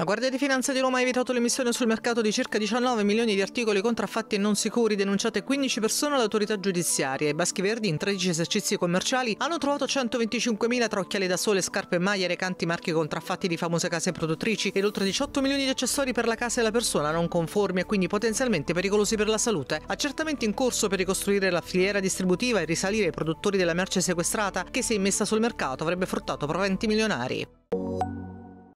La Guardia di Finanza di Roma ha evitato l'emissione sul mercato di circa 19 milioni di articoli contraffatti e non sicuri, denunciate 15 persone all'autorità giudiziaria. I Baschi Verdi in 13 esercizi commerciali hanno trovato 125.000 tra occhiali da sole, scarpe e maglie recanti marchi contraffatti di famose case produttrici ed oltre 18 milioni di accessori per la casa e la persona non conformi e quindi potenzialmente pericolosi per la salute. Accertamenti in corso per ricostruire la filiera distributiva e risalire i produttori della merce sequestrata che se immessa sul mercato avrebbe fruttato proventi milionari.